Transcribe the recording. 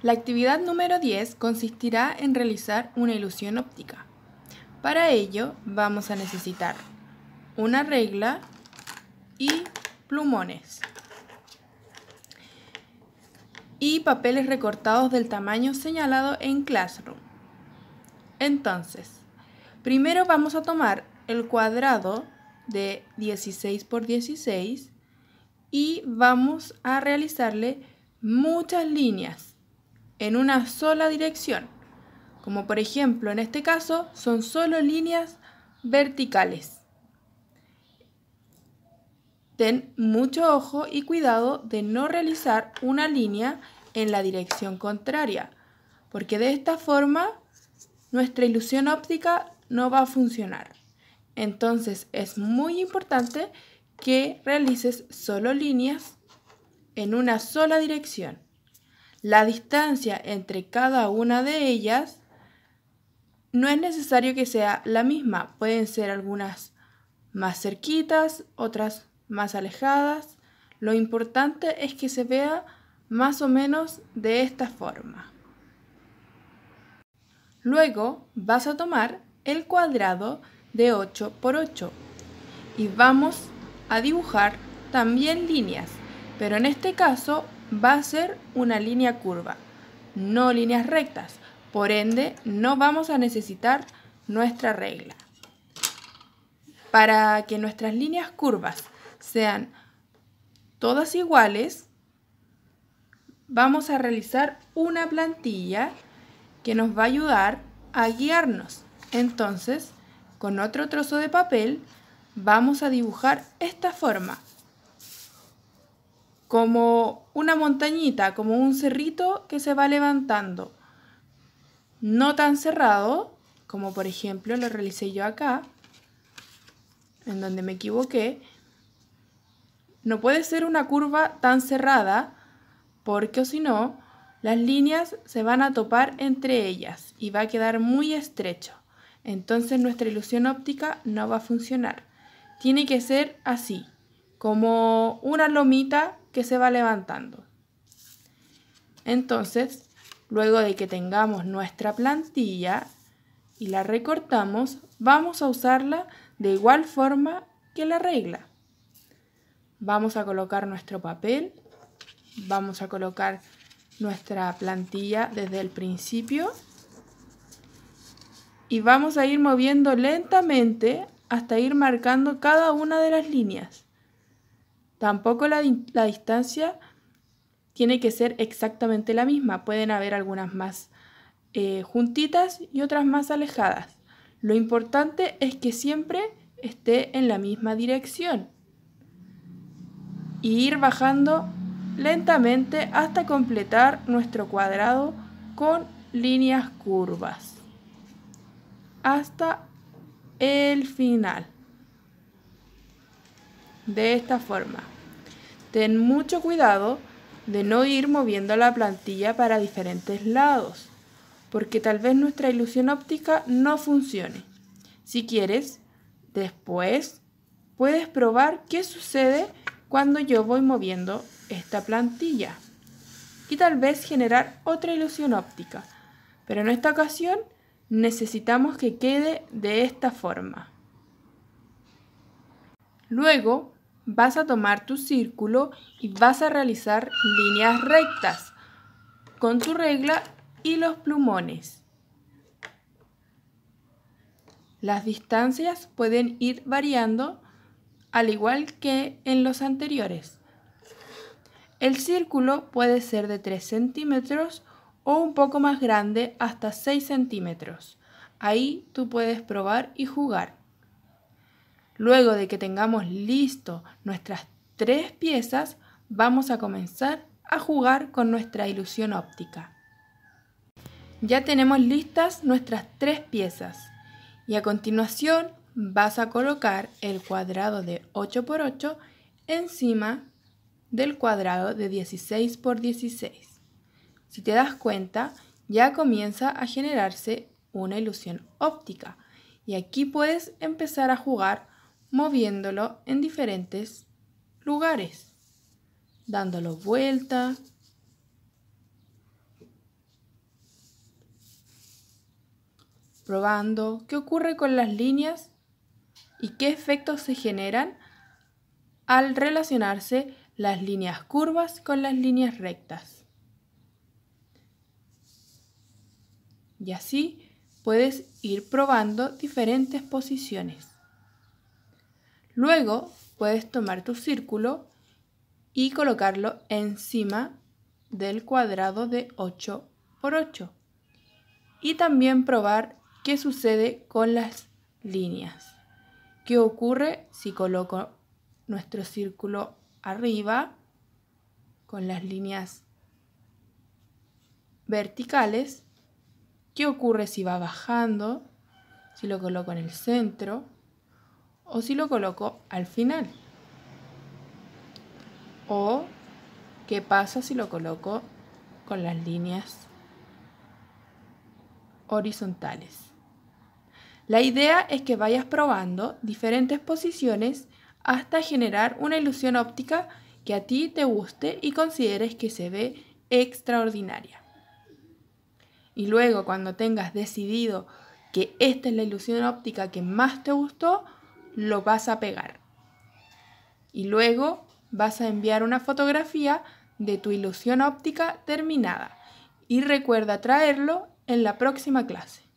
La actividad número 10 consistirá en realizar una ilusión óptica. Para ello vamos a necesitar una regla y plumones y papeles recortados del tamaño señalado en Classroom. Entonces, primero vamos a tomar el cuadrado de 16 por 16 y vamos a realizarle muchas líneas en una sola dirección, como por ejemplo en este caso son solo líneas verticales. Ten mucho ojo y cuidado de no realizar una línea en la dirección contraria, porque de esta forma nuestra ilusión óptica no va a funcionar. Entonces es muy importante que realices solo líneas en una sola dirección la distancia entre cada una de ellas, no es necesario que sea la misma. Pueden ser algunas más cerquitas, otras más alejadas. Lo importante es que se vea más o menos de esta forma. Luego vas a tomar el cuadrado de 8 por 8 y vamos a dibujar también líneas, pero en este caso va a ser una línea curva, no líneas rectas. Por ende, no vamos a necesitar nuestra regla. Para que nuestras líneas curvas sean todas iguales, vamos a realizar una plantilla que nos va a ayudar a guiarnos. Entonces, con otro trozo de papel, vamos a dibujar esta forma. Como una montañita, como un cerrito que se va levantando. No tan cerrado, como por ejemplo lo realicé yo acá, en donde me equivoqué. No puede ser una curva tan cerrada, porque si no, las líneas se van a topar entre ellas y va a quedar muy estrecho. Entonces nuestra ilusión óptica no va a funcionar. Tiene que ser así, como una lomita se va levantando. Entonces, luego de que tengamos nuestra plantilla y la recortamos, vamos a usarla de igual forma que la regla. Vamos a colocar nuestro papel, vamos a colocar nuestra plantilla desde el principio y vamos a ir moviendo lentamente hasta ir marcando cada una de las líneas. Tampoco la, distancia tiene que ser exactamente la misma. Pueden haber algunas más eh, juntitas y otras más alejadas. Lo importante es que siempre esté en la misma dirección. Y ir bajando lentamente hasta completar nuestro cuadrado con líneas curvas. Hasta el final de esta forma. Ten mucho cuidado de no ir moviendo la plantilla para diferentes lados, porque tal vez nuestra ilusión óptica no funcione. Si quieres, después puedes probar qué sucede cuando yo voy moviendo esta plantilla y tal vez generar otra ilusión óptica, pero en esta ocasión necesitamos que quede de esta forma. Luego vas a tomar tu círculo y vas a realizar líneas rectas con tu regla y los plumones. Las distancias pueden ir variando al igual que en los anteriores. El círculo puede ser de 3 centímetros o un poco más grande hasta 6 centímetros. Ahí tú puedes probar y jugar. Luego de que tengamos listo nuestras tres piezas, vamos a comenzar a jugar con nuestra ilusión óptica. Ya tenemos listas nuestras tres piezas y a continuación vas a colocar el cuadrado de 8x8 encima del cuadrado de 16x16. Si te das cuenta, ya comienza a generarse una ilusión óptica y aquí puedes empezar a jugar moviéndolo en diferentes lugares, dándolo vuelta. probando qué ocurre con las líneas y qué efectos se generan al relacionarse las líneas curvas con las líneas rectas. Y así puedes ir probando diferentes posiciones. Luego puedes tomar tu círculo y colocarlo encima del cuadrado de 8 por 8. Y también probar qué sucede con las líneas. ¿Qué ocurre si coloco nuestro círculo arriba con las líneas verticales? ¿Qué ocurre si va bajando? Si lo coloco en el centro o si lo coloco al final. O qué pasa si lo coloco con las líneas horizontales. La idea es que vayas probando diferentes posiciones hasta generar una ilusión óptica que a ti te guste y consideres que se ve extraordinaria. Y luego cuando tengas decidido que esta es la ilusión óptica que más te gustó, lo vas a pegar. Y luego vas a enviar una fotografía de tu ilusión óptica terminada y recuerda traerlo en la próxima clase.